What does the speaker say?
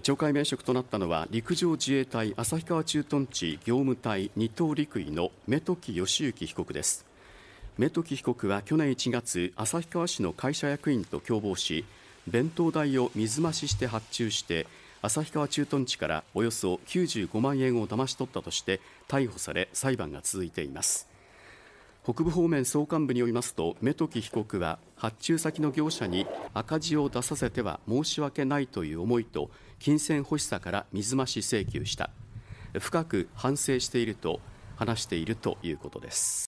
懲戒免職となったのは陸上自衛隊旭川駐屯地業務隊二等陸尉の目時義行被告です目時被告は去年1月旭川市の会社役員と共謀し弁当代を水増しして発注して旭川駐屯地からおよそ95万円を騙し取ったとして逮捕され裁判が続いています北部方面総監部によりますと目時被告は発注先の業者に赤字を出させては申し訳ないという思いと金銭欲しさから水増し請求した深く反省していると話しているということです。